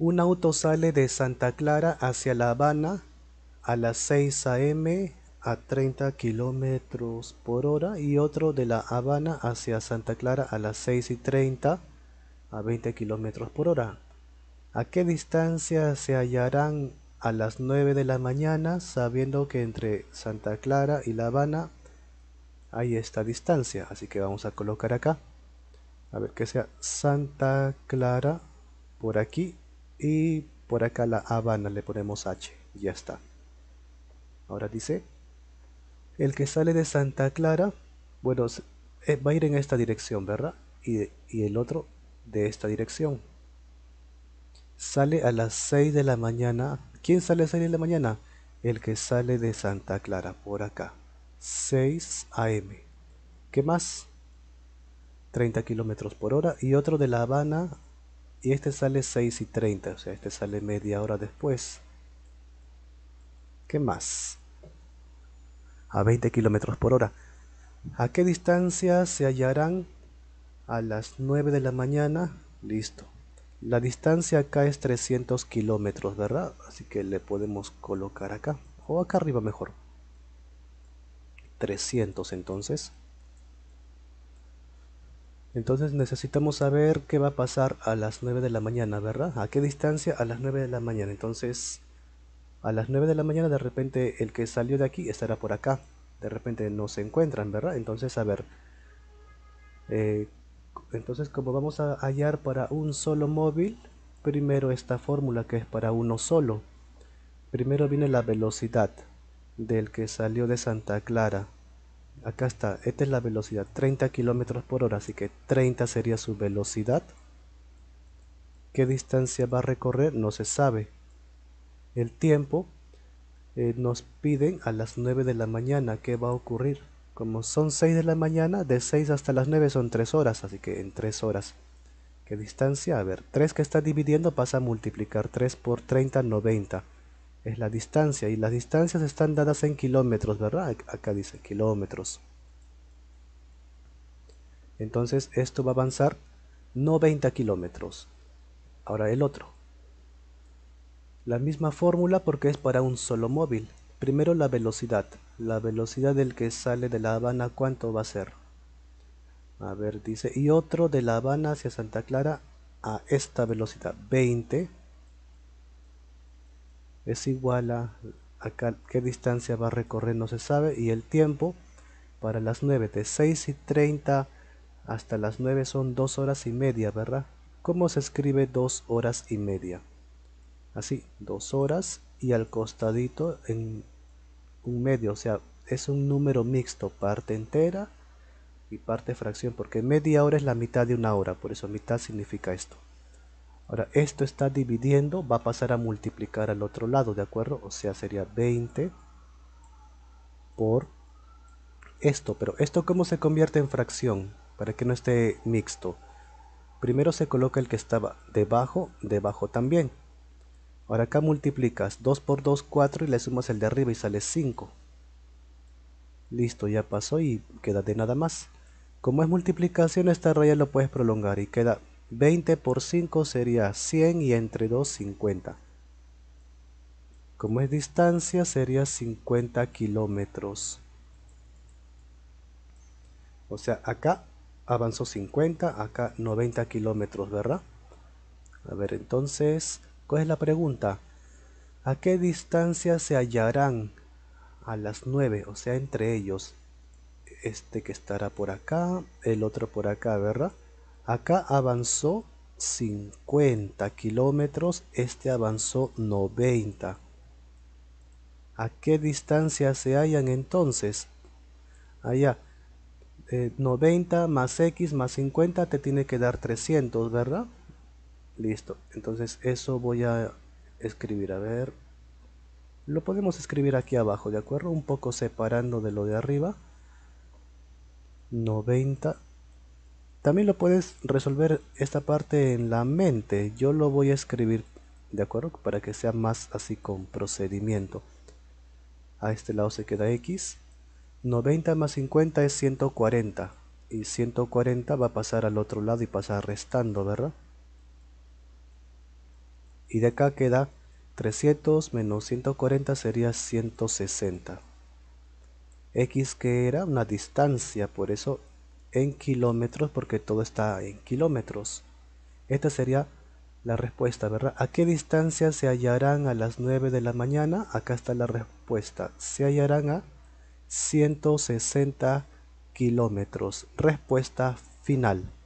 Un auto sale de Santa Clara hacia La Habana a las 6 a.m. a 30 kilómetros por hora y otro de La Habana hacia Santa Clara a las 6 y 30 a 20 kilómetros por hora. ¿A qué distancia se hallarán a las 9 de la mañana sabiendo que entre Santa Clara y La Habana hay esta distancia? Así que vamos a colocar acá. A ver que sea Santa Clara por aquí y por acá la Habana le ponemos H, ya está. Ahora dice, el que sale de Santa Clara, bueno, eh, va a ir en esta dirección, ¿verdad? Y, el otro de esta dirección. Sale a las 6 de la mañana. ¿Quién sale a las 6 de la mañana? El que sale de Santa Clara, por acá. 6 AM. ¿Qué más? 30 kilómetros por hora. Y otro de La Habana y este sale 6 y 30, o sea, este sale media hora después. ¿Qué más? A 20 kilómetros por hora. ¿A qué distancia se hallarán? A las 9 de la mañana. Listo. La distancia acá es 300 kilómetros, ¿verdad? Así que le podemos colocar acá. O acá arriba mejor. 300 entonces. Entonces necesitamos saber qué va a pasar a las 9 de la mañana, ¿verdad? ¿A qué distancia? A las 9 de la mañana. Entonces, a las 9 de la mañana de repente el que salió de aquí estará por acá. De repente no se encuentran, ¿verdad? Entonces, a ver. Eh, entonces, como vamos a hallar para un solo móvil, primero esta fórmula que es para uno solo. Primero viene la velocidad del que salió de Santa Clara acá está, esta es la velocidad, 30 km por hora, así que 30 sería su velocidad. ¿Qué distancia va a recorrer? No se sabe. El tiempo eh, nos piden a las 9 de la mañana, ¿qué va a ocurrir? Como son 6 de la mañana, de 6 hasta las 9 son 3 horas, así que en 3 horas. ¿Qué distancia? A ver, 3 que está dividiendo pasa a multiplicar 3 por 30, 90 es la distancia. Y las distancias están dadas en kilómetros, ¿verdad? Acá dice kilómetros. Entonces esto va a avanzar 90 kilómetros. Ahora el otro. La misma fórmula porque es para un solo móvil. Primero la velocidad. La velocidad del que sale de La Habana, ¿cuánto va a ser? A ver, dice, y otro de La Habana hacia Santa Clara a esta velocidad, 20 es igual a, qué distancia va a recorrer no se sabe y el tiempo para las 9 de 6 y 30 hasta las 9 son 2 horas y media verdad ¿Cómo se escribe 2 horas y media? Así, 2 horas y al costadito en un medio, o sea, es un número mixto, parte entera y parte fracción, porque media hora es la mitad de una hora, por eso mitad significa esto. Ahora, esto está dividiendo, va a pasar a multiplicar al otro lado, ¿de acuerdo? O sea, sería 20 por esto. Pero esto cómo se convierte en fracción, para que no esté mixto. Primero se coloca el que estaba debajo, debajo también. Ahora acá multiplicas 2 por 2, 4 y le sumas el de arriba y sale 5. Listo, ya pasó y queda de nada más. Como es multiplicación, esta raya lo puedes prolongar y queda 20 por 5 sería 100 y entre 2 50. Como es distancia sería 50 kilómetros. O sea, acá avanzó 50, acá 90 kilómetros, ¿verdad? A ver, entonces, ¿cuál es la pregunta? ¿A qué distancia se hallarán a las 9? O sea, entre ellos. Este que estará por acá, el otro por acá, ¿verdad? Acá avanzó 50 kilómetros, este avanzó 90. ¿A qué distancia se hallan entonces? Allá, 90 eh, más x más 50 te tiene que dar 300, ¿verdad? Listo, entonces eso voy a escribir, a ver. Lo podemos escribir aquí abajo, ¿de acuerdo? Un poco separando de lo de arriba. 90 también lo puedes resolver esta parte en la mente. Yo lo voy a escribir, ¿de acuerdo? Para que sea más así con procedimiento. A este lado se queda X. 90 más 50 es 140. Y 140 va a pasar al otro lado y pasa restando, ¿verdad? Y de acá queda 300 menos 140 sería 160. X que era una distancia, por eso en kilómetros porque todo está en kilómetros. Esta sería la respuesta, ¿verdad? ¿A qué distancia se hallarán a las 9 de la mañana? Acá está la respuesta. Se hallarán a 160 kilómetros. Respuesta final.